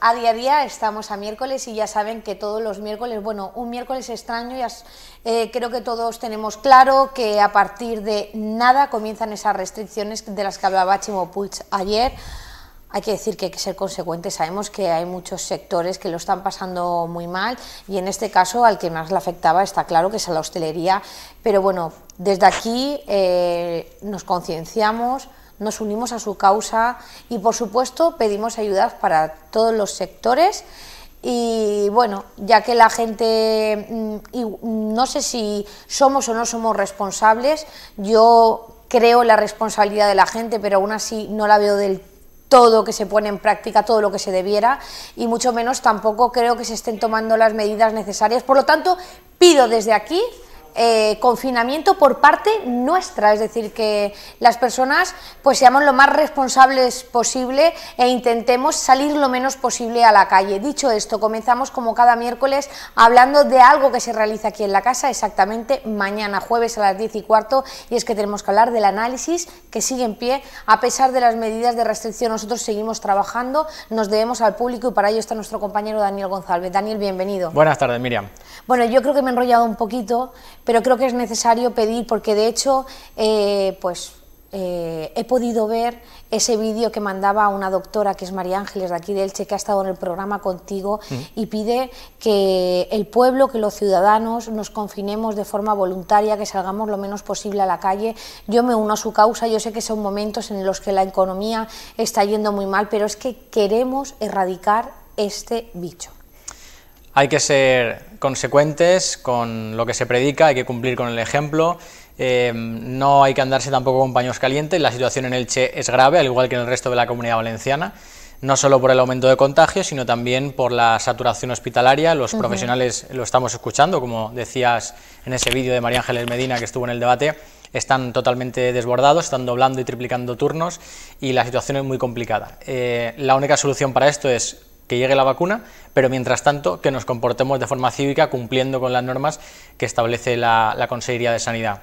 a Día a Día, estamos a miércoles y ya saben que todos los miércoles, bueno, un miércoles extraño, Y eh, creo que todos tenemos claro que a partir de nada comienzan esas restricciones de las que hablaba Chimo Puig ayer. Hay que decir que hay que ser consecuentes, sabemos que hay muchos sectores que lo están pasando muy mal y en este caso al que más le afectaba está claro que es a la hostelería, pero bueno, desde aquí eh, nos concienciamos, nos unimos a su causa y por supuesto pedimos ayudas para todos los sectores y bueno, ya que la gente, mm, mm, no sé si somos o no somos responsables, yo creo la responsabilidad de la gente, pero aún así no la veo del todo que se pone en práctica, todo lo que se debiera, y mucho menos tampoco creo que se estén tomando las medidas necesarias. Por lo tanto, pido desde aquí eh, confinamiento por parte nuestra, es decir, que las personas pues seamos lo más responsables posible e intentemos salir lo menos posible a la calle. Dicho esto, comenzamos como cada miércoles hablando de algo que se realiza aquí en la casa, exactamente mañana, jueves a las 10 y cuarto, y es que tenemos que hablar del análisis que sigue en pie a pesar de las medidas de restricción. Nosotros seguimos trabajando, nos debemos al público y para ello está nuestro compañero Daniel González. Daniel, bienvenido. Buenas tardes, Miriam. Bueno, yo creo que me he enrollado un poquito, pero creo que es necesario pedir, porque de hecho, eh, pues eh, he podido ver ese vídeo que mandaba una doctora, que es María Ángeles de aquí de Elche, que ha estado en el programa contigo, mm. y pide que el pueblo, que los ciudadanos nos confinemos de forma voluntaria, que salgamos lo menos posible a la calle. Yo me uno a su causa, yo sé que son momentos en los que la economía está yendo muy mal, pero es que queremos erradicar este bicho. Hay que ser consecuentes con lo que se predica, hay que cumplir con el ejemplo, eh, no hay que andarse tampoco con paños calientes, la situación en Elche es grave, al igual que en el resto de la comunidad valenciana, no solo por el aumento de contagios, sino también por la saturación hospitalaria, los profesionales lo estamos escuchando, como decías en ese vídeo de María Ángeles Medina que estuvo en el debate, están totalmente desbordados, están doblando y triplicando turnos y la situación es muy complicada. Eh, la única solución para esto es que llegue la vacuna, pero mientras tanto que nos comportemos de forma cívica cumpliendo con las normas que establece la, Consejería de Sanidad.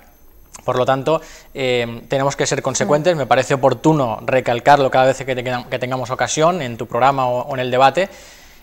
Por lo tanto, eh, tenemos que ser consecuentes. Me parece oportuno recalcarlo cada vez que, tengamos ocasión en tu programa o en el debate,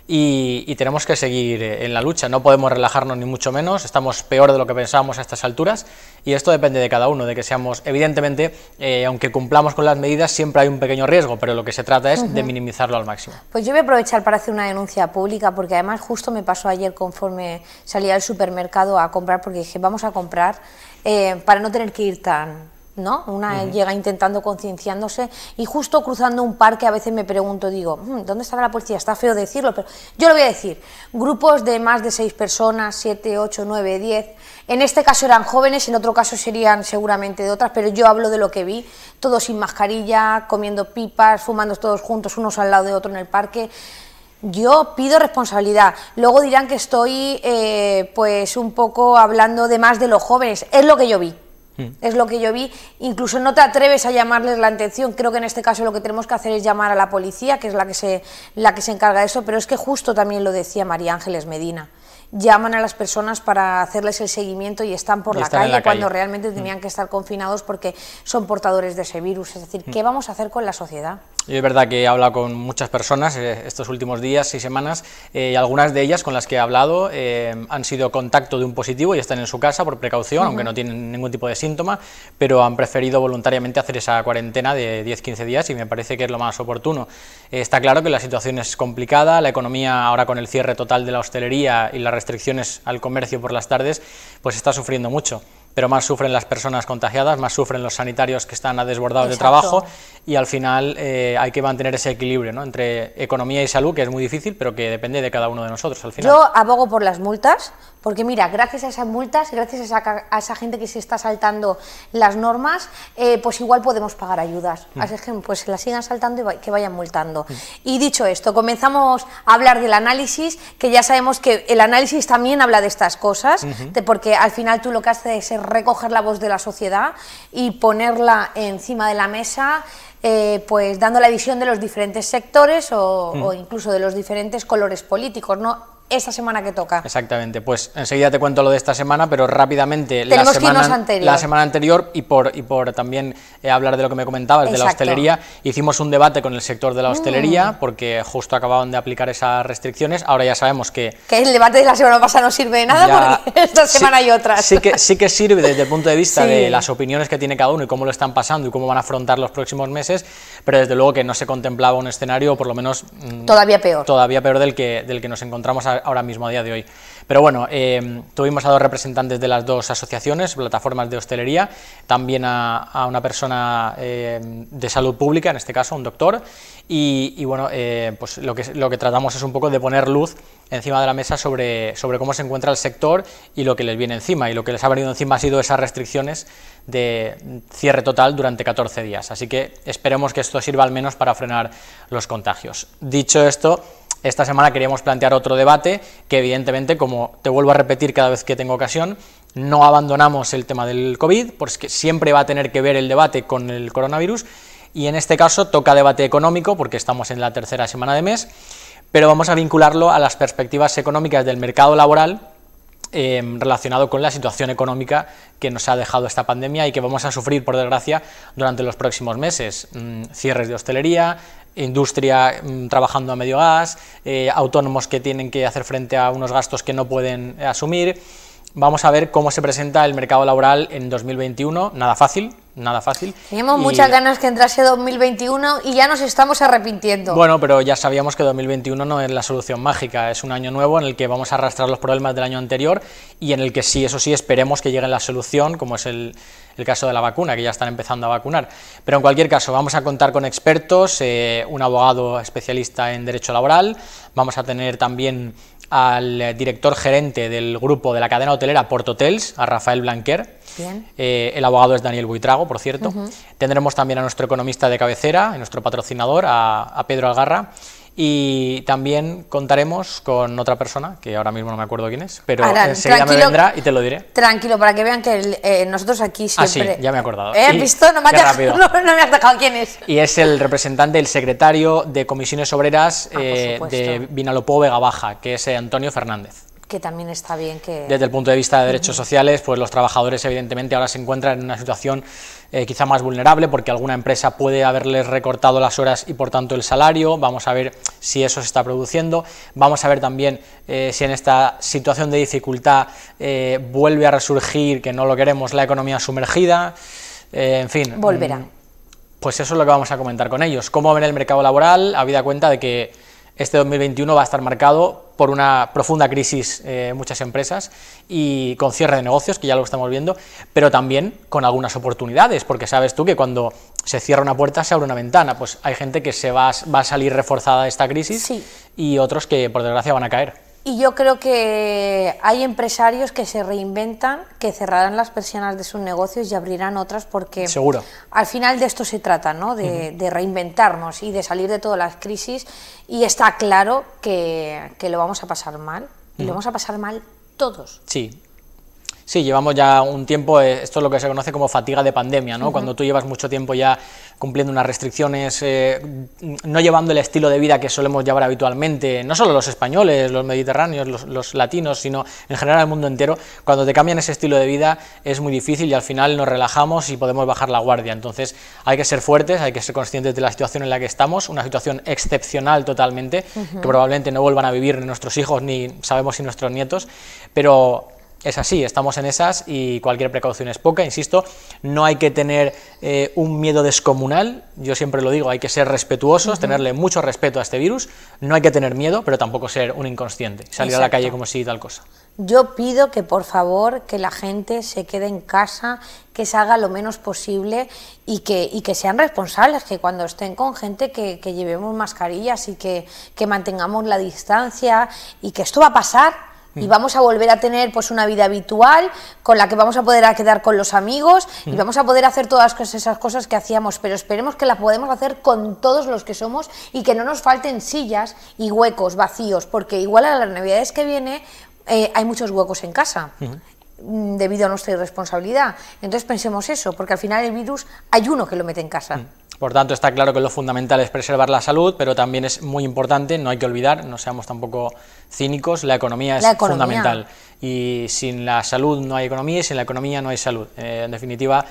y, tenemos que seguir eh, en la lucha, no podemos relajarnos ni mucho menos, estamos peor de lo que pensábamos a estas alturas y esto depende de cada uno, de que seamos, evidentemente, eh, aunque cumplamos con las medidas, siempre hay un pequeño riesgo, pero lo que se trata es de minimizarlo al máximo. Pues yo voy a aprovechar para hacer una denuncia pública, porque además justo me pasó ayer conforme salía al supermercado a comprar, porque dije, vamos a comprar eh, para no tener que ir tan ¿no? Una llega intentando concienciándose y justo cruzando un parque a veces me pregunto, digo, hmm, ¿dónde estaba la policía? Está feo decirlo, pero yo lo voy a decir. Grupos de más de seis personas, siete, ocho, nueve, diez. En este caso eran jóvenes, en otro caso serían seguramente de otras, pero yo hablo de lo que vi. Todos sin mascarilla, comiendo pipas, fumando todos juntos, unos al lado de otro en el parque. Yo pido responsabilidad. Luego dirán que estoy, eh, pues, un poco hablando de más de los jóvenes. Es lo que yo vi. Es lo que yo vi. Incluso no te atreves a llamarles la atención. Creo que en este caso lo que tenemos que hacer es llamar a la policía, que es la que se, la que se encarga de eso. Pero es que justo también lo decía María Ángeles Medina. Llaman a las personas para hacerles el seguimiento y están por la, calle, cuando realmente mm. tenían que estar confinados porque son portadores de ese virus. Es decir, mm. ¿qué vamos a hacer con la sociedad? es verdad que he hablado con muchas personas eh, estos últimos días y semanas eh, y algunas de ellas con las que he hablado eh, han sido contacto de un positivo y están en su casa por precaución, aunque no tienen ningún tipo de síntoma, pero han preferido voluntariamente hacer esa cuarentena de 10-15 días y me parece que es lo más oportuno. está claro que la situación es complicada, la economía ahora con el cierre total de la hostelería y las restricciones al comercio por las tardes, pues está sufriendo mucho pero más sufren las personas contagiadas, más sufren los sanitarios que están desbordados de trabajo y al final eh, hay que mantener ese equilibrio ¿no? entre economía y salud, que es muy difícil, pero que depende de cada uno de nosotros al final. Yo abogo por las multas, porque mira, gracias a esas multas, gracias a esa, a esa gente que se está saltando las normas, eh, pues igual podemos pagar ayudas. Mm. Así que pues se las sigan saltando y que vayan multando. Mm. Y dicho esto, comenzamos a hablar del análisis, que ya sabemos que el análisis también habla de estas cosas, porque al final tú lo que haces es recoger la voz de la sociedad y ponerla encima de la mesa, eh, pues dando la visión de los diferentes sectores o, mm. incluso de los diferentes colores políticos, ¿no? esta semana que toca. Exactamente, pues enseguida te cuento lo de esta semana, pero rápidamente la semana, la semana, anterior y por, y por también eh, hablar de lo que me comentabas de la hostelería, hicimos un debate con el sector de la mm. hostelería porque justo acababan de aplicar esas restricciones, ahora ya sabemos que... Que el debate de la semana pasada no sirve de nada porque esta semana hay otras. Sí que, sí que sirve desde el punto de vista de las opiniones que tiene cada uno y cómo lo están pasando y cómo van a afrontar los próximos meses, pero desde luego que no se contemplaba un escenario, por lo menos... Mm, todavía peor. Todavía peor del que, del que nos encontramos ahora mismo, a día de hoy. Pero bueno, eh, tuvimos a dos representantes de las dos asociaciones, plataformas de hostelería, también a, una persona eh, de salud pública, en este caso un doctor, y, bueno, eh, pues lo que, lo que tratamos es un poco de poner luz encima de la mesa sobre, sobre cómo se encuentra el sector y lo que les viene encima, y lo que les ha venido encima ha sido esas restricciones de cierre total durante 14 días, así que esperemos que esto sirva al menos para frenar los contagios. Dicho esto, esta semana queríamos plantear otro debate que evidentemente, como te vuelvo a repetir cada vez que tengo ocasión, no abandonamos el tema del COVID, porque siempre va a tener que ver el debate con el coronavirus, y en este caso toca debate económico, porque estamos en la tercera semana de mes, pero vamos a vincularlo a las perspectivas económicas del mercado laboral em, relacionado con la situación económica que nos ha dejado esta pandemia y que vamos a sufrir, por desgracia, durante los próximos meses. Mm, cierres de hostelería, industria mm, trabajando a medio gas, eh, autónomos que tienen que hacer frente a unos gastos que no pueden asumir vamos a ver cómo se presenta el mercado laboral en 2021. Nada fácil, nada fácil. Teníamos muchas ganas que entrase 2021 y ya nos estamos arrepintiendo. Bueno, pero ya sabíamos que 2021 no es la solución mágica, es un año nuevo en el que vamos a arrastrar los problemas del año anterior y en el que sí, eso sí, esperemos que llegue la solución, como es el, caso de la vacuna, que ya están empezando a vacunar. Pero en cualquier caso, vamos a contar con expertos, eh, un abogado especialista en derecho laboral, vamos a tener también al director gerente del grupo de la cadena hotelera Port Hotels, a Rafael Blanquer. Eh, el abogado es Daniel Buitrago, por cierto. Tendremos también a nuestro economista de cabecera, a nuestro patrocinador, a, a Pedro Algarra. Y también contaremos con otra persona, que ahora mismo no me acuerdo quién es, pero enseguida me vendrá y te lo diré. Tranquilo, para que vean que eh, nosotros aquí siempre... Ah, sí, ya me he acordado. ¿Eh? visto? No me, has dejado, quién es. Y es el representante, el secretario de Comisiones Obreras ah, eh, de Vinalopó Vega Baja, que es eh, Antonio Fernández que también está bien que... Desde el punto de vista de derechos sociales, pues los trabajadores evidentemente ahora se encuentran en una situación eh, quizá más vulnerable porque alguna empresa puede haberles recortado las horas y por tanto el salario, vamos a ver si eso se está produciendo, vamos a ver también eh, si en esta situación de dificultad eh, vuelve a resurgir, que no lo queremos, la economía sumergida, en fin. Volverá. Mm, pues eso es lo que vamos a comentar con ellos, cómo ven el mercado laboral, habida cuenta de que este 2021 va a estar marcado por una profunda crisis eh, muchas empresas y con cierre de negocios, que ya lo estamos viendo, pero también con algunas oportunidades, porque sabes tú que cuando se cierra una puerta se abre una ventana, pues hay gente que se va, a salir reforzada de esta crisis y otros que por desgracia van a caer. Y yo creo que hay empresarios que se reinventan, que cerrarán las persianas de sus negocios y abrirán otras porque al final de esto se trata, ¿no? De, reinventarnos y de salir de todas las crisis y está claro que, lo vamos a pasar mal y lo vamos a pasar mal todos. Sí, Sí, llevamos ya un tiempo, eh, esto es lo que se conoce como fatiga de pandemia, ¿no? Cuando tú llevas mucho tiempo ya cumpliendo unas restricciones, eh, no llevando el estilo de vida que solemos llevar habitualmente, no solo los españoles, los mediterráneos, los, latinos, sino en general el mundo entero, cuando te cambian ese estilo de vida es muy difícil y al final nos relajamos y podemos bajar la guardia. Entonces hay que ser fuertes, hay que ser conscientes de la situación en la que estamos, una situación excepcional totalmente, que probablemente no vuelvan a vivir nuestros hijos ni sabemos si nuestros nietos, pero es así, estamos en esas y cualquier precaución es poca, insisto, no hay que tener eh, un miedo descomunal, yo siempre lo digo, hay que ser respetuosos, tenerle mucho respeto a este virus, no hay que tener miedo, pero tampoco ser un inconsciente, salir a la calle como si tal cosa. Yo pido que por favor que la gente se quede en casa, que se haga lo menos posible y que, sean responsables, que cuando estén con gente que, llevemos mascarillas y que, que mantengamos la distancia y que esto va a pasar Mm. y vamos a volver a tener pues una vida habitual con la que vamos a poder a quedar con los amigos y mm. vamos a poder hacer todas esas cosas que hacíamos, pero esperemos que las podemos hacer con todos los que somos y que no nos falten sillas y huecos vacíos, porque igual a las navidades que viene eh, hay muchos huecos en casa. Mm. debido a nuestra irresponsabilidad. Entonces pensemos eso, porque al final el virus hay uno que lo mete en casa. Por tanto, está claro que lo fundamental es preservar la salud, pero también es muy importante, no hay que olvidar, no seamos tampoco cínicos, la economía es fundamental. Y sin la salud no hay economía y sin la economía no hay salud. Eh, en definitiva,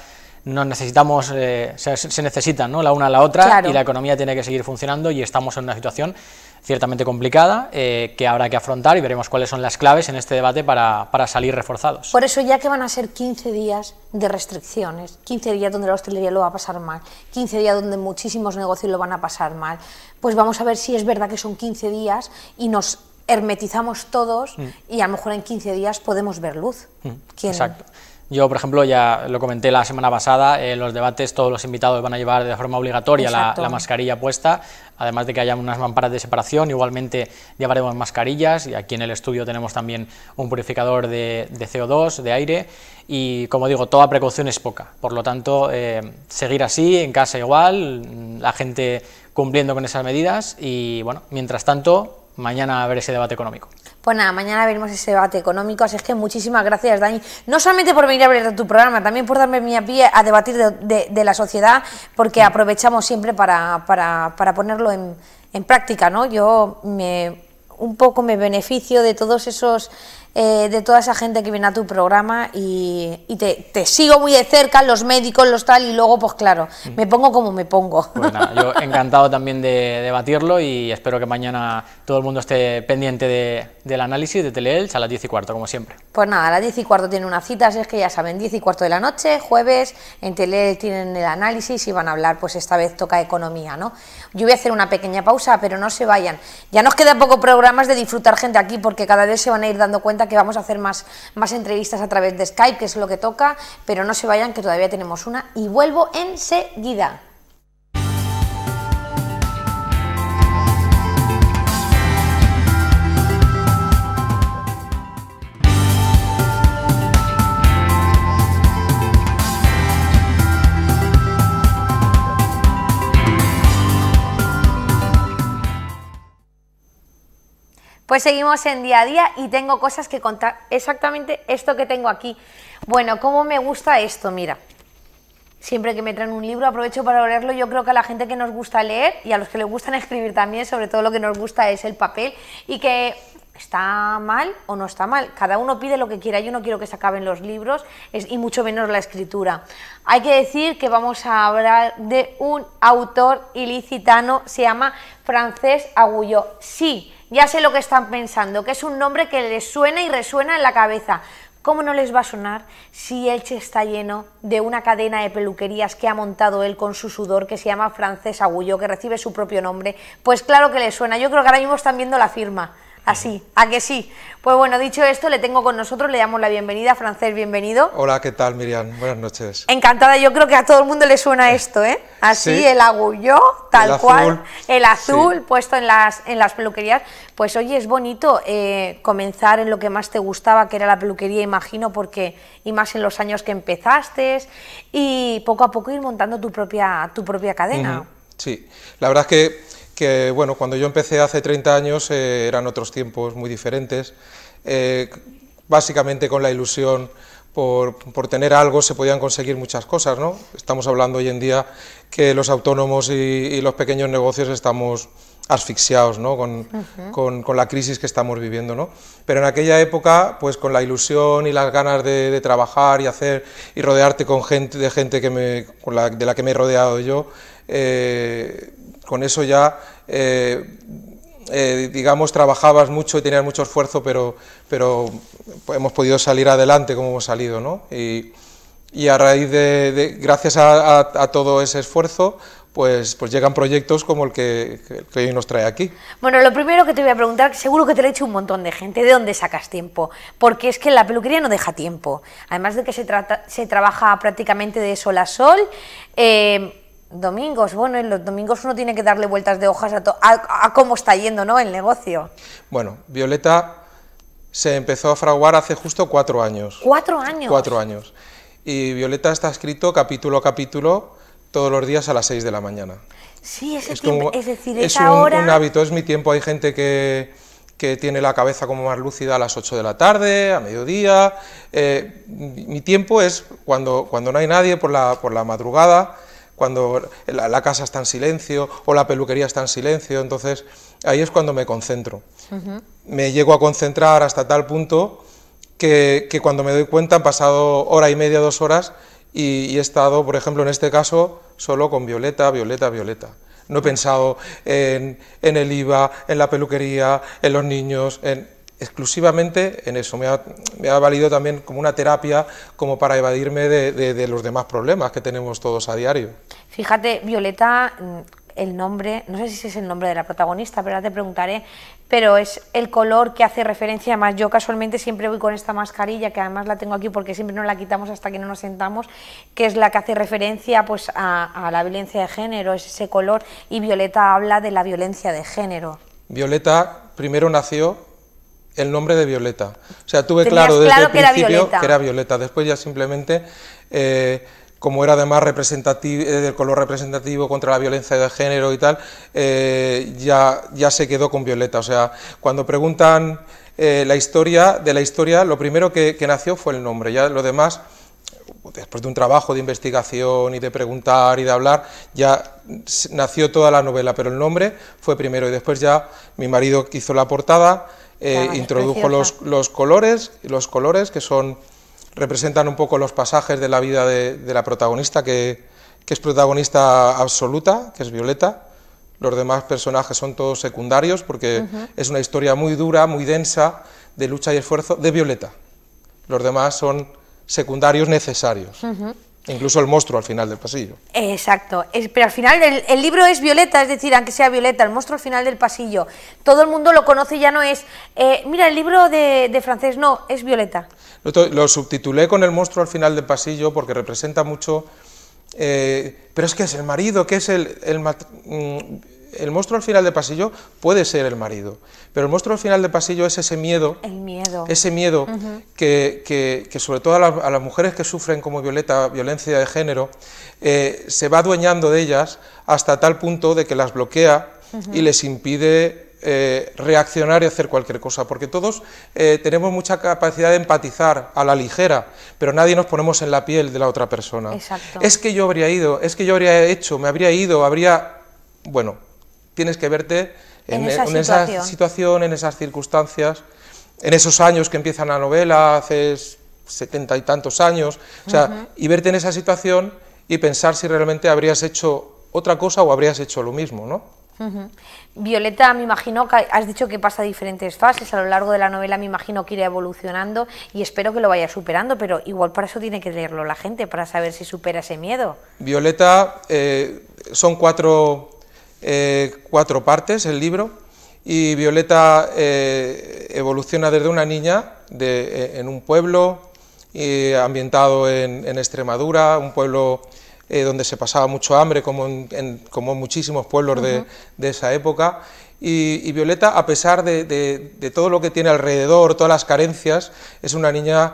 nos necesitamos, eh, se, necesitan ¿no? la una a la otra y la economía tiene que seguir funcionando y estamos en una situación ciertamente complicada eh, que habrá que afrontar y veremos cuáles son las claves en este debate para, para, salir reforzados. Por eso ya que van a ser 15 días de restricciones, 15 días donde la hostelería lo va a pasar mal, 15 días donde muchísimos negocios lo van a pasar mal, pues vamos a ver si es verdad que son 15 días y nos hermetizamos todos mm. y a lo mejor en 15 días podemos ver luz. Mm, exacto. Yo, por ejemplo, ya lo comenté la semana pasada, en eh, los debates todos los invitados van a llevar de forma obligatoria la, mascarilla puesta, además de que haya unas mamparas de separación, igualmente llevaremos mascarillas, y aquí en el estudio tenemos también un purificador de, CO2, de aire, y como digo, toda precaución es poca, por lo tanto, eh, seguir así, en casa igual, la gente cumpliendo con esas medidas, y bueno, mientras tanto, mañana a ver ese debate económico. Bueno, pues mañana veremos ese debate económico, así es que muchísimas gracias, Dani, no solamente por venir a ver tu programa, también por darme mi pie a debatir de, la sociedad, porque aprovechamos siempre para, ponerlo en, en práctica, ¿no? Yo me, un poco me beneficio de todos esos eh, de toda esa gente que viene a tu programa y, te, sigo muy de cerca, los médicos, los tal, y luego, pues claro, mm. me pongo como me pongo. Pues yo encantado también de debatirlo y espero que mañana todo el mundo esté pendiente del análisis de Teleel a las 10 y cuarto, como siempre. Pues nada, a las 10 y cuarto tiene una cita, es que ya saben, 10 y cuarto de la noche, jueves, en Teleel tienen el análisis y van a hablar, pues esta vez toca economía, ¿no? Yo voy a hacer una pequeña pausa, pero no se vayan. Ya nos queda poco programas de disfrutar gente aquí, porque cada vez se van a ir dando cuenta que vamos a hacer más, más entrevistas a través de Skype, que es lo que toca, pero no se vayan, que todavía tenemos una, y vuelvo enseguida. Pues seguimos en día a día y tengo cosas que contar. Exactamente esto que tengo aquí. Bueno, ¿cómo me gusta esto? Mira, siempre que me traen un libro aprovecho para leerlo. Yo creo que a la gente que nos gusta leer y a los que les gustan escribir también, sobre todo lo que nos gusta es el papel y que está mal o no está mal. Cada uno pide lo que quiera. Yo no quiero que se acaben los libros y mucho menos la escritura. Hay que decir que vamos a hablar de un autor ilicitano, se llama Francés Agullo. Sí, ya sé lo que están pensando, que es un nombre que les suena y resuena en la cabeza. ¿Cómo no les va a sonar si Elche está lleno de una cadena de peluquerías que ha montado él con su sudor que se llama Francés Agullo, que recibe su propio nombre? Pues claro que les suena, yo creo que ahora mismo están viendo la firma. Así, a que sí. Pues bueno, dicho esto, le tengo con nosotros, le damos la bienvenida. Francés, bienvenido. Hola, ¿qué tal, Miriam? Buenas noches. Encantada, yo creo que a todo el mundo le suena eh, esto, ¿eh? Así, el agullo, tal cual, el azul puesto en las, en las peluquerías. Pues oye, es bonito eh, comenzar en lo que más te gustaba, que era la peluquería, imagino, porque y más en los años que empezaste, y poco a poco ir montando tu propia, tu propia cadena. Sí, la verdad es que que bueno, cuando yo empecé hace 30 años eh, eran otros tiempos muy diferentes. Eh, básicamente con la ilusión por, por, tener algo se podían conseguir muchas cosas. ¿no? Estamos hablando hoy en día que los autónomos y, los pequeños negocios estamos asfixiados ¿no? con, con, la crisis que estamos viviendo. ¿no? Pero en aquella época, pues con la ilusión y las ganas de, trabajar y hacer y rodearte con gente, de gente que me, la, de la que me he rodeado yo, eh, con eso ya, eh, eh, digamos, trabajabas mucho y tenías mucho esfuerzo, pero, hemos podido salir adelante como hemos salido, ¿no? Y, a raíz de, gracias a, todo ese esfuerzo, pues, pues llegan proyectos como el que, hoy nos trae aquí. Bueno, lo primero que te voy a preguntar, seguro que te lo he hecho un montón de gente, ¿de dónde sacas tiempo? Porque es que la peluquería no deja tiempo. Además de que se, se trabaja prácticamente de sol a sol, eh, Domingos, bueno, en los domingos uno tiene que darle vueltas de hojas a, a, cómo está yendo ¿no? el negocio. Bueno, Violeta se empezó a fraguar hace justo cuatro años. ¿Cuatro años? Cuatro años. Y Violeta está escrito capítulo a capítulo todos los días a las seis de la mañana. Sí, es es decir, es un, un hábito, es mi tiempo. Hay gente que, que tiene la cabeza como más lúcida a las ocho de la tarde, a mediodía. Eh, mi tiempo es cuando, cuando no hay nadie por la, por la madrugada cuando la, casa está en silencio o la peluquería está en silencio, entonces ahí es cuando me concentro. Me llego a concentrar hasta tal punto que, cuando me doy cuenta han pasado hora y media, dos horas y, he estado, por ejemplo, en este caso, solo con Violeta, Violeta, Violeta. No he pensado en el IVA, en la peluquería, en los niños, en exclusivamente en eso. Me ha, valido también como una terapia, como para evadirme de, los demás problemas que tenemos todos a diario. Fíjate, Violeta, mm, el nombre, no sé si es el nombre de la protagonista, pero te preguntaré, pero es el color que hace referencia, más yo casualmente siempre voy con esta mascarilla, que además la tengo aquí porque siempre no la quitamos hasta que no nos sentamos, que es la que hace referencia pues a, a la violencia de género, es ese color, y Violeta habla de la violencia de género. Violeta primero nació el nombre de Violeta. O sea, tuve claro desde el principio que era, Violeta. Después ya simplemente, eh, como era además representativo, eh, del color representativo contra la violencia de género y tal, eh, ya, ya se quedó con Violeta. O sea, cuando preguntan la historia de la historia, lo primero que, que nació fue el nombre. Ya lo demás pues después de un trabajo de investigación y de preguntar y de hablar, ya nació toda la novela, pero el nombre fue primero y después ya mi marido hizo la portada, eh, introdujo los, colores, los colores que son representan un poco los pasajes de la vida de, la protagonista, que, es protagonista absoluta, que es Violeta. Los demás personajes son todos secundarios porque es una historia muy dura, muy densa, de lucha y esfuerzo de Violeta. Los demás son secundarios necesarios. Incluso el monstruo al final del pasillo. Exacto, pero al final el, libro es violeta, es decir, aunque sea violeta, el monstruo al final del pasillo. Todo el mundo lo conoce, ya no es, eh, mira, el libro de, francés, no, es violeta. Lo, subtitulé con el monstruo al final del pasillo porque representa mucho, eh, pero es que es el marido, que es el... el mm, el monstruo al final de pasillo puede ser el marido, pero el monstruo al final de pasillo es ese miedo, el miedo. ese miedo que, sobre todo a, las mujeres que sufren como Violeta violencia de género, eh, se va adueñando de ellas hasta tal punto de que las bloquea y les impide eh, reaccionar y hacer cualquier cosa, porque todos eh, tenemos mucha capacidad de empatizar a la ligera, pero nadie nos ponemos en la piel de la otra persona. Exacto. Es que yo habría ido, es que yo habría hecho, me habría ido, habría... Bueno, tienes que verte en, e-, esa, situación. en esas circunstancias, en esos años que empiezan la novela, hace setenta y tantos años, o sea, y verte en esa situación y pensar si realmente habrías hecho otra cosa o habrías hecho lo mismo, ¿no? Violeta, me imagino que has dicho que pasa diferentes fases a lo largo de la novela, me imagino que irá evolucionando y espero que lo vaya superando, pero igual para eso tiene que leerlo la gente, para saber si supera ese miedo. Violeta, eh, son cuatro, eh, cuatro partes el libro y Violeta eh, evoluciona desde una niña eh, en un pueblo ambientado en, Extremadura, un pueblo donde se pasaba mucho hambre, como en, como muchísimos pueblos de, esa época. Y, Violeta, a pesar de, de todo lo que tiene alrededor, todas las carencias, es una niña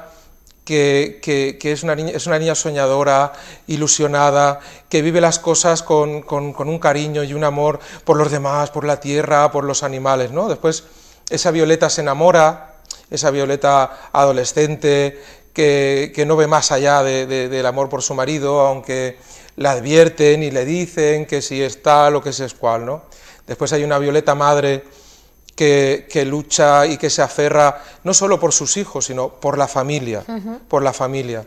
que, es, una niña, es, una niña, soñadora, ilusionada, que vive las cosas con, un cariño y un amor por los demás, por la tierra, por los animales. ¿no? Después esa Violeta se enamora, esa Violeta adolescente, que, no ve más allá del amor por su marido, aunque la advierten y le dicen que si es tal o que si es cual. ¿no? Después hay una Violeta madre que, lucha y que se aferra no solo por sus hijos, sino por la familia, por la familia.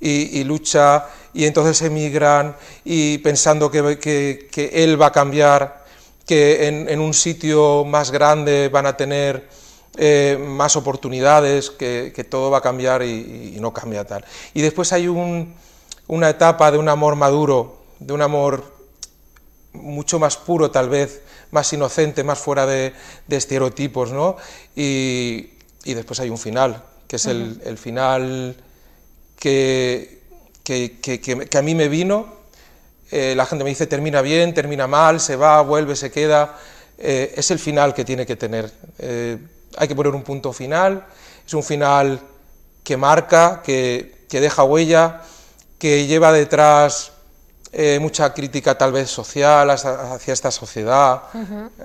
Y, lucha, y entonces emigran, y pensando que, que, él va a cambiar, que en, un sitio más grande van a tener eh, más oportunidades, que, todo va a cambiar y, no cambia tal. Y después hay una etapa de un amor maduro, de un amor mucho más puro tal vez, más inocente, más fuera de, estereotipos, ¿no? Y, después hay un final, que es el, final que, a mí me vino. Eh, la gente me dice, termina bien, termina mal, se va, vuelve, se queda. Eh, es el final que tiene que tener. Eh, hay que poner un punto final. Es un final que marca, que, que deja huella, que lleva detrás eh, mucha crítica tal vez social hacia, esta sociedad,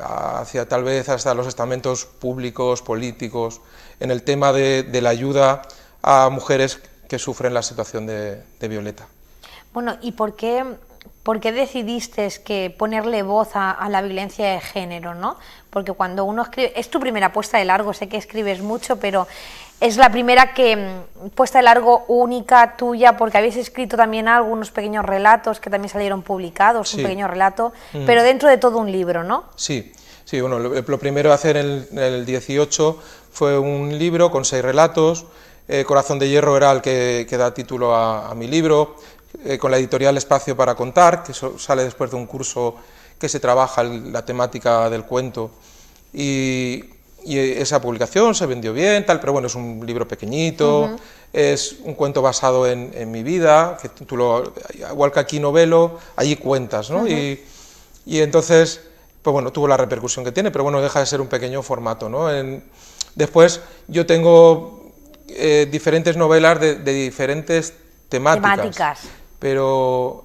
hacia tal vez hasta los estamentos públicos, políticos, en el tema de, la ayuda a mujeres que sufren la situación de, Violeta. Bueno, ¿y por qué, por qué decidiste que ponerle voz a, la violencia de género? ¿no? Porque cuando uno escribe, es tu primera apuesta de largo, sé que escribes mucho, pero es la primera que mm, puesta de largo única tuya, porque habéis escrito también algunos pequeños relatos que también salieron publicados, un pequeño relato, mm. pero dentro de todo un libro, ¿no? Sí, sí, bueno, lo, eh, primero a hacer en el, 18 fue un libro con seis relatos, eh, Corazón de Hierro era el que, da título a, mi libro, eh, con la editorial Espacio para Contar, que sale después de un curso que se trabaja la temática del cuento, y y esa publicación se vendió bien, tal, pero bueno, es un libro pequeñito, es un cuento basado en, mi vida, que igual que aquí novelo, allí cuentas, ¿no? y, entonces, pues bueno, tuvo la repercusión que tiene, pero bueno, deja de ser un pequeño formato, ¿no? después yo tengo eh, diferentes novelas de, diferentes temáticas, pero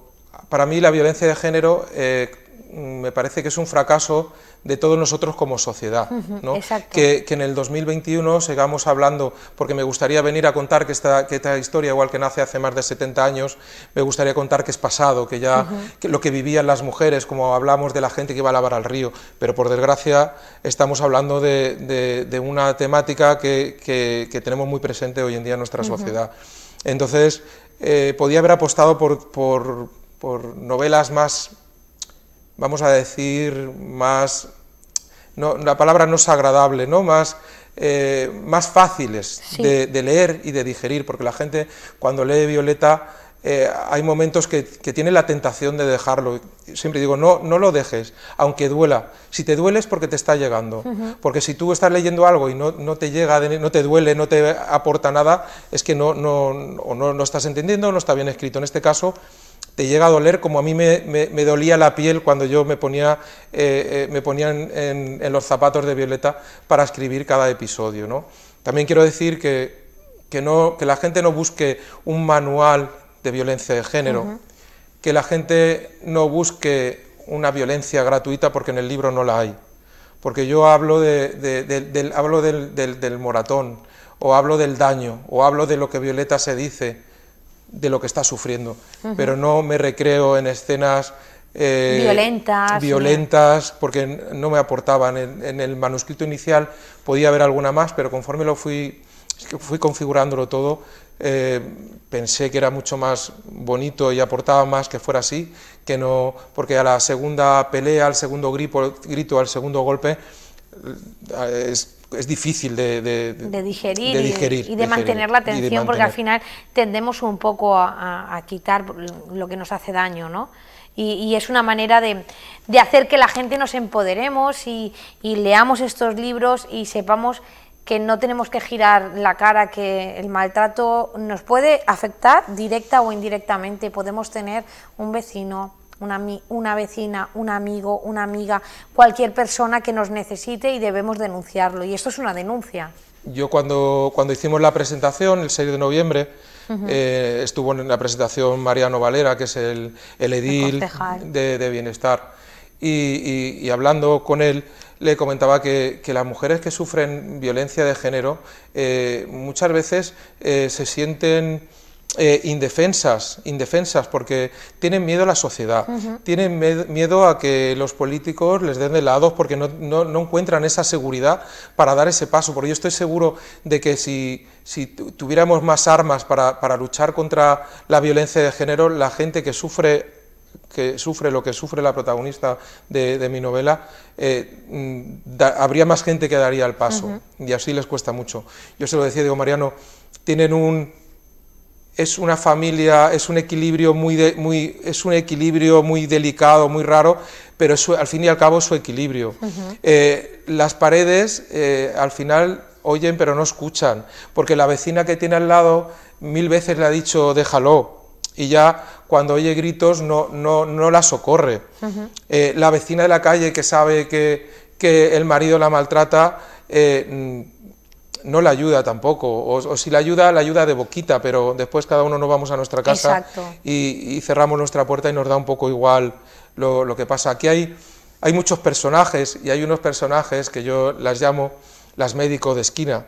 para mí la violencia de género... Eh, Mm, me parece que es un fracaso de todos nosotros como sociedad. ¿no? Que, en el 2021 sigamos hablando, porque me gustaría venir a contar que esta, historia, igual que nace hace más de 70 años, me gustaría contar que es pasado, que ya lo que vivían las mujeres, como hablamos de la gente que iba a lavar al río, pero por desgracia estamos hablando de, una temática que, tenemos muy presente hoy en día en nuestra sociedad. Entonces, eh, podía haber apostado por novelas más vamos a decir, más, la palabra no es agradable, ¿no? más, eh, más fáciles de, leer y de digerir, porque la gente cuando lee Violeta eh, hay momentos que, tiene la tentación de dejarlo. Siempre digo, no, no lo dejes, aunque duela. Si te duele es porque te está llegando. Porque si tú estás leyendo algo y no, no, te llega, no te duele, no te aporta nada, es que no, no, o no, no estás entendiendo, no está bien escrito. En este caso, te llega a doler como a mí me, dolía la piel cuando yo me ponía, eh, eh, me en, los zapatos de Violeta para escribir cada episodio. También quiero decir que, no, que la gente no busque un manual de violencia de género, que la gente no busque una violencia gratuita porque en el libro no la hay. Porque yo hablo, del, hablo del, del moratón, o hablo del daño, o hablo de lo que Violeta se dice de lo que está sufriendo, pero no me recreo en escenas eh, violentas, violentas porque no me aportaban. En, el manuscrito inicial podía haber alguna más, pero conforme lo fui, configurándolo todo, eh, pensé que era mucho más bonito y aportaba más que fuera así, que no, porque a la segunda pelea, al segundo grito, al segundo golpe, eh, es difícil de, digerir, y, de mantener la atención, porque al final tendemos un poco a, quitar lo que nos hace daño, ¿no? Y, es una manera de, hacer que la gente nos empoderemos y leamos estos libros y sepamos que no tenemos que girar la cara, que el maltrato nos puede afectar directa o indirectamente. Podemos tener un vecino, una, vecina, un amigo, una amiga, cualquier persona que nos necesite y debemos denunciarlo. Y esto es una denuncia. Yo cuando, cuando hicimos la presentación, el 6 de noviembre, eh, estuvo en la presentación Mariano Valera, que es el, edil de, Bienestar. Y, hablando con él, le comentaba que, las mujeres que sufren violencia de género eh, muchas veces eh, se sienten eh, indefensas, indefensas, porque tienen miedo a la sociedad, tienen miedo a que los políticos les den de lado, porque no, encuentran esa seguridad para dar ese paso. Porque yo estoy seguro de que si, tuviéramos más armas para, luchar contra la violencia de género, la gente que sufre que sufre lo que sufre la protagonista de, mi novela, eh, mm, habría más gente que daría el paso. Y así les cuesta mucho. Yo se lo decía, Diego Mariano, tienen un, es una familia, es un equilibrio muy, muy, es un equilibrio muy delicado, muy raro, pero al fin y al cabo es su equilibrio. Eh, las paredes eh, al final oyen pero no escuchan, porque la vecina que tiene al lado mil veces le ha dicho déjalo, y ya cuando oye gritos no, no, no la socorre. Eh, la vecina de la calle que sabe que, el marido la maltrata, no la ayuda tampoco, o, si la ayuda, la ayuda de boquita, pero después cada uno nos vamos a nuestra casa y, cerramos nuestra puerta y nos da un poco igual lo, lo que pasa. Aquí hay, hay muchos personajes y hay unos personajes que yo las llamo las médicos de esquina,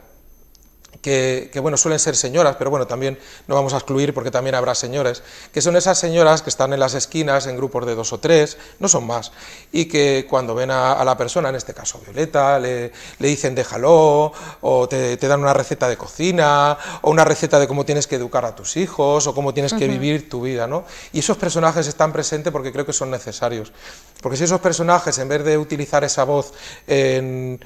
que, bueno, suelen ser señoras, pero bueno, también no vamos a excluir porque también habrá señores, que son esas señoras que están en las esquinas en grupos de dos o tres, no son más, y que cuando ven a, la persona, en este caso Violeta, le, le dicen déjalo, o te, dan una receta de cocina, o una receta de cómo tienes que educar a tus hijos, o cómo tienes que vivir tu vida, Y esos personajes están presentes porque creo que son necesarios, porque si esos personajes, en vez de utilizar esa voz en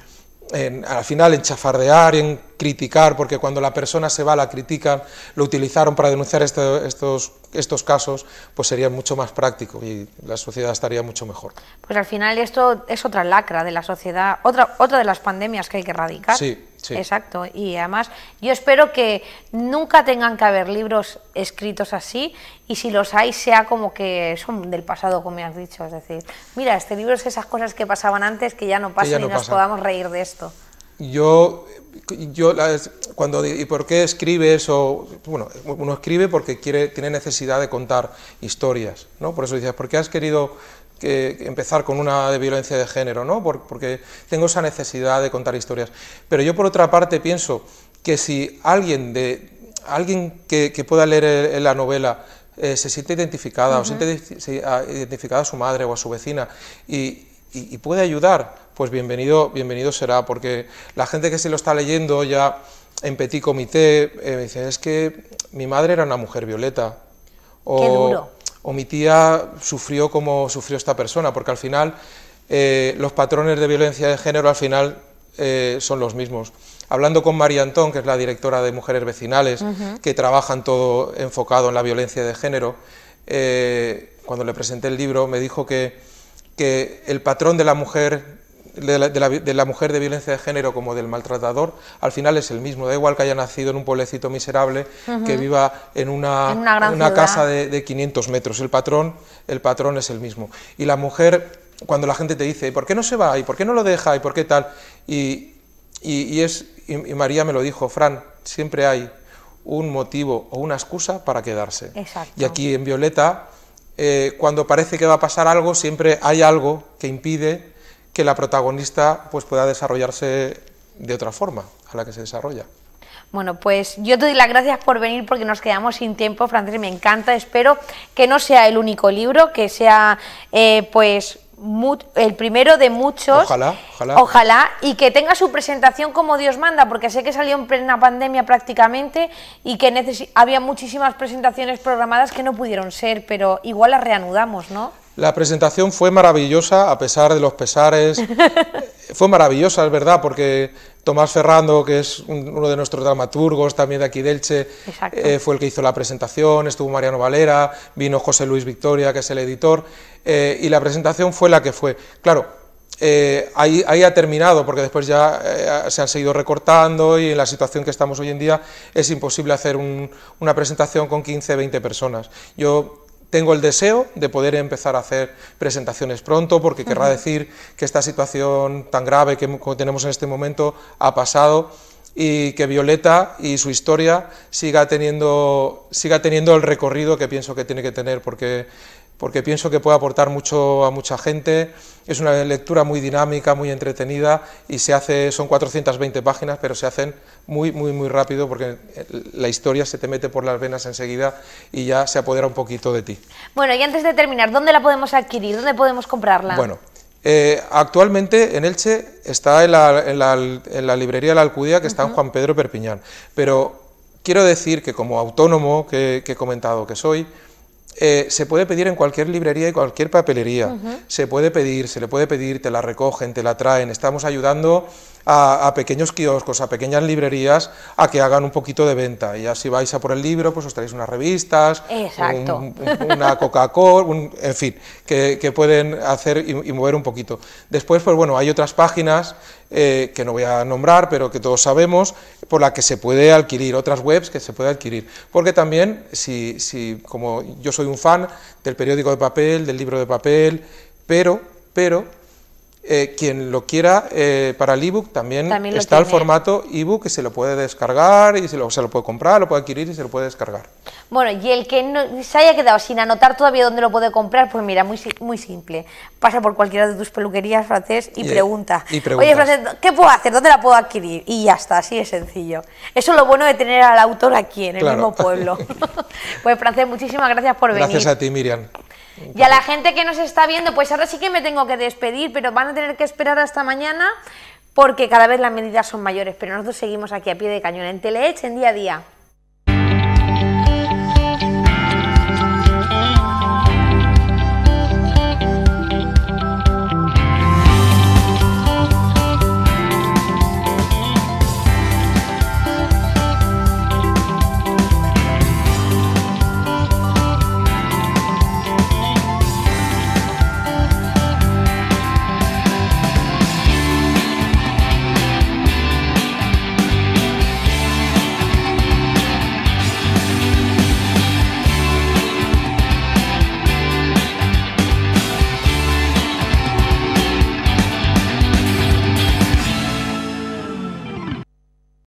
al final en chafardear, en criticar, porque cuando la persona se va la critican, lo utilizaron para denunciar estos, estos casos, pues sería mucho más práctico y la sociedad estaría mucho mejor. Pues al final esto es otra lacra de la sociedad, otra, otra de las pandemias que hay que erradicar. Sí, Exacto. Y además, yo espero que nunca tengan que haber libros escritos así y si los hay, sea como que son del pasado, como me has dicho. Es decir, mira, este libro es esas cosas que pasaban antes que ya no pasan y nos podamos reír de esto. Yo, yo cuando ¿y por qué escribes? eso? bueno, uno escribe porque quiere, tiene necesidad de contar historias, ¿no? Por eso dices, ¿por qué has querido que empezar con una de violencia de género, ¿no? porque tengo esa necesidad de contar historias. Pero yo por otra parte pienso que si alguien, de, alguien que, pueda leer la novela eh, se siente identificada o siente se, a, ah, identificada a su madre o a su vecina y, puede ayudar, pues bienvenido, bienvenido será, porque la gente que se lo está leyendo ya en petit comité eh, me dice, es que mi madre era una mujer violeta. Qué duro o mi tía sufrió como sufrió esta persona, porque al final eh, los patrones de violencia de género al final eh, son los mismos. Hablando con María Antón, que es la directora de Mujeres Vecinales, que trabajan todo enfocado en la violencia de género, eh, cuando le presenté el libro me dijo que, que el patrón de la mujer de la, mujer de violencia de género como del maltratador, al final es el mismo. Da igual que haya nacido en un pueblecito miserable, que viva en una, una, casa de, 500 metros. El patrón, el patrón es el mismo. Y la mujer, cuando la gente te dice, ¿por qué no se va? ¿Y por qué no lo deja? ¿Y por qué tal? Y, es, María me lo dijo, Fran, siempre hay un motivo o una excusa para quedarse. Y aquí en Violeta, eh, cuando parece que va a pasar algo, siempre hay algo que impide que la protagonista pues, pueda desarrollarse de otra forma a la que se desarrolla. Bueno, pues yo te doy las gracias por venir porque nos quedamos sin tiempo, Francis, me encanta, espero que no sea el único libro, que sea eh, pues el primero de muchos. Ojalá, ojalá. Ojalá, y que tenga su presentación como Dios manda, porque sé que salió en plena pandemia prácticamente y que había muchísimas presentaciones programadas que no pudieron ser, pero igual las reanudamos, ¿no? La presentación fue maravillosa, a pesar de los pesares. fue maravillosa, es verdad, porque Tomás Ferrando, que es uno de nuestros dramaturgos, también de aquí delche, eh, fue el que hizo la presentación, estuvo Mariano Valera, vino José Luis Victoria, que es el editor, eh, y la presentación fue la que fue. Claro, eh, ahí, ha terminado, porque después ya se han seguido recortando y en la situación que estamos hoy en día es imposible hacer una presentación con 15, 20 personas. Yo tengo el deseo de poder empezar a hacer presentaciones pronto porque querrá decir que esta situación tan grave que tenemos en este momento ha pasado y que Violeta y su historia siga teniendo, siga teniendo el recorrido que pienso que tiene que tener porque porque pienso que puede aportar mucho a mucha gente. Es una lectura muy dinámica, muy entretenida y se hace, son 420 páginas, pero se hacen muy, muy, muy rápido porque la historia se te mete por las venas enseguida y ya se apodera un poquito de ti. Bueno, y antes de terminar, ¿dónde la podemos adquirir? ¿Dónde podemos comprarla? Bueno, eh, actualmente en Elche está en la, librería la Alcudia... que está en Juan Pedro Perpiñán, pero quiero decir que como autónomo que he comentado que soy, eh, se puede pedir en cualquier librería y cualquier papelería. Se puede pedir, se le puede pedir, te la recogen, te la traen. Estamos ayudando a, pequeños kioscos, a pequeñas librerías, a que hagan un poquito de venta. Y así vais a por el libro, pues os traéis unas revistas, una Coca-Cola, un, en fin, que, pueden hacer y mover un poquito. Después, pues bueno, hay otras páginas eh, que no voy a nombrar, pero que todos sabemos, por la que se puede adquirir, otras webs que se puede adquirir. Porque también, si, si, como yo soy un fan del periódico de papel, del libro de papel, pero, pero eh, quien lo quiera eh, para el ebook también, también está el formato ebook que se lo puede descargar y se lo, se lo, puede comprar, lo puede adquirir y se lo puede descargar. Bueno, y el que se haya quedado sin anotar todavía dónde lo puede comprar, pues mira, muy, muy simple. Pasa por cualquiera de tus peluquerías, Francés, y, pregunta. Oye, Francés, ¿qué puedo hacer? ¿Dónde la puedo adquirir? Y ya está, así es sencillo. Eso es lo bueno de tener al autor aquí, en el mismo pueblo. pues, Francés, muchísimas gracias por venir. Gracias a ti, Miriam. Y a la gente que nos está viendo, pues ahora sí que me tengo que despedir, pero van a tener que esperar hasta mañana porque cada vez las medidas son mayores, pero nosotros seguimos aquí a pie de cañón en Teleech en día a día.